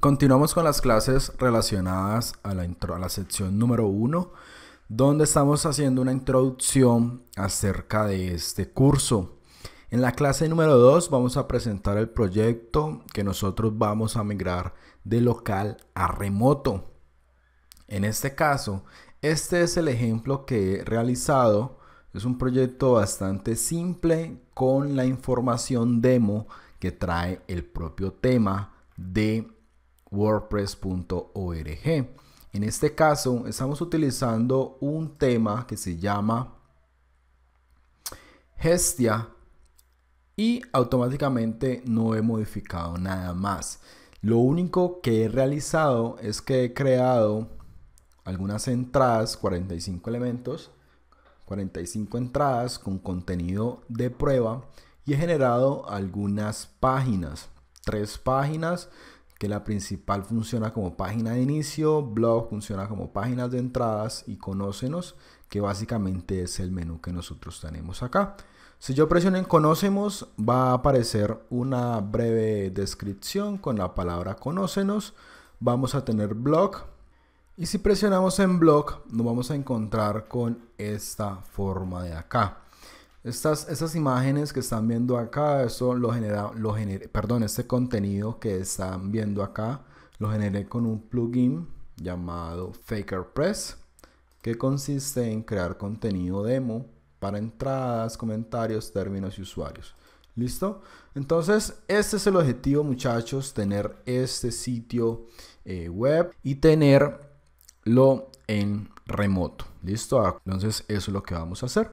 Continuamos con las clases relacionadas a la, a la sección número 1, donde estamos haciendo una introducción acerca de este curso. En la clase número 2 vamos a presentar el proyecto que nosotros vamos a migrar de local a remoto. En este caso, este es el ejemplo que he realizado. Es un proyecto bastante simple con la información demo que trae el propio tema de wordpress.org. En este caso estamos utilizando un tema que se llama Gestia y automáticamente no he modificado nada más. Lo único que he realizado es que he creado algunas entradas, 45 elementos, 45 entradas con contenido de prueba y he generado algunas páginas, tres páginas que la principal funciona como página de inicio, blog funciona como páginas de entradas y conócenos, que básicamente es el menú que nosotros tenemos acá. Si yo presiono en conocemos, va a aparecer una breve descripción con la palabra conócenos. Vamos a tener blog. Y si presionamos en blog, nos vamos a encontrar con esta forma de acá. Estas, esas imágenes que están viendo acá, eso lo genera, lo perdón, este contenido que están viendo acá, lo generé con un plugin llamado FakerPress, que consiste en crear contenido demo para entradas, comentarios, términos y usuarios. ¿Listo? Entonces, este es el objetivo, muchachos, tener este sitio eh, web y tenerlo en remoto. ¿Listo? Entonces, eso es lo que vamos a hacer.